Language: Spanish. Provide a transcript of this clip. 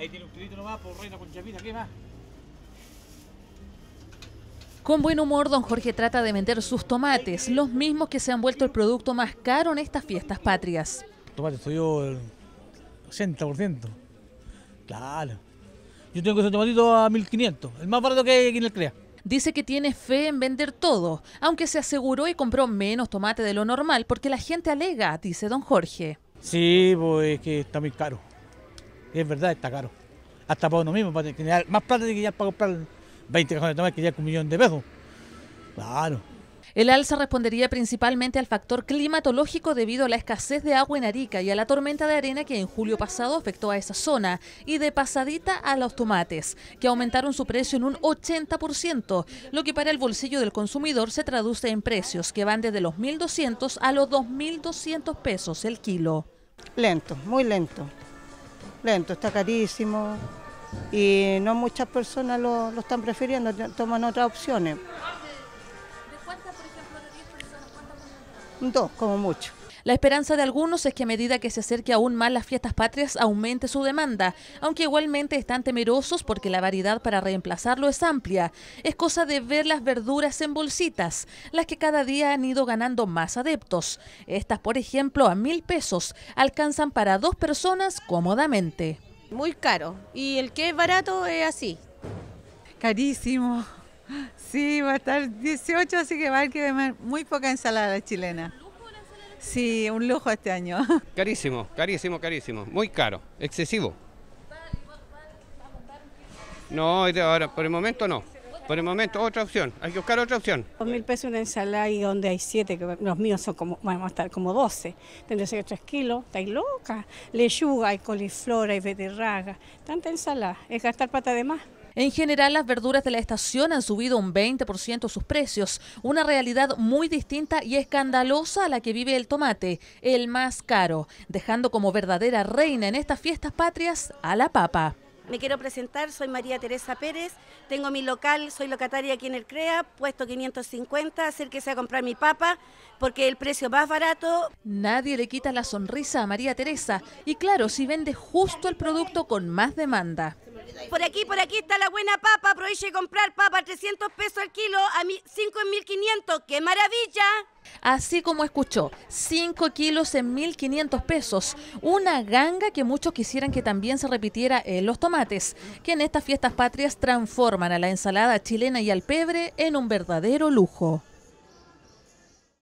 Ahí tiene un tirito nomás por pues, reina con ¿qué más? Con buen humor, don Jorge trata de vender sus tomates, los mismos que se han vuelto el producto más caro en estas fiestas patrias. Tomate yo el 80%. Claro. Yo tengo ese tomatito a 1500, el más barato que hay aquí en CREA. Dice que tiene fe en vender todo, aunque se aseguró y compró menos tomate de lo normal porque la gente alega, dice don Jorge. Sí, pues es que está muy caro es verdad, está caro. Hasta para uno mismo, para tener más plata que ya para comprar 20 cajones de tomate que ya con un millón de pesos. Claro. El alza respondería principalmente al factor climatológico debido a la escasez de agua en Arica y a la tormenta de arena que en julio pasado afectó a esa zona y de pasadita a los tomates, que aumentaron su precio en un 80%, lo que para el bolsillo del consumidor se traduce en precios que van desde los 1.200 a los 2.200 pesos el kilo. Lento, muy lento lento, está carísimo y no muchas personas lo, lo están prefiriendo, toman otras opciones. ¿De cuántas, por ejemplo, de 10 personas, cuántas personas? Dos, como mucho. La esperanza de algunos es que a medida que se acerque aún más las fiestas patrias aumente su demanda, aunque igualmente están temerosos porque la variedad para reemplazarlo es amplia. Es cosa de ver las verduras en bolsitas, las que cada día han ido ganando más adeptos. Estas, por ejemplo, a mil pesos alcanzan para dos personas cómodamente. Muy caro y el que es barato es así. Carísimo. Sí, va a estar 18, así que va a haber que muy poca ensalada chilena. Sí, un lujo este año. Carísimo, carísimo, carísimo. Muy caro, excesivo. No, ahora, por el momento no. Por el momento, otra opción. Hay que buscar otra opción. Dos mil pesos una ensalada y donde hay siete, que los míos son como, vamos a estar como doce, Tendría que ser tres kilos. Estáis loca. Lechuga, hay coliflora, hay beterraga. Tanta ensalada. Es gastar pata de más. En general, las verduras de la estación han subido un 20% sus precios, una realidad muy distinta y escandalosa a la que vive el tomate, el más caro, dejando como verdadera reina en estas fiestas patrias a la papa. Me quiero presentar, soy María Teresa Pérez, tengo mi local, soy locataria aquí en el CREA, puesto 550, acérquese a comprar mi papa porque el precio más barato. Nadie le quita la sonrisa a María Teresa y claro, si vende justo el producto con más demanda. Por aquí, por aquí está la buena papa, aproveche comprar papa 300 pesos al kilo a 5 en 1500, ¡qué maravilla! así como escuchó, 5 kilos en 1.500 pesos, una ganga que muchos quisieran que también se repitiera en los tomates, que en estas fiestas patrias transforman a la ensalada chilena y al pebre en un verdadero lujo.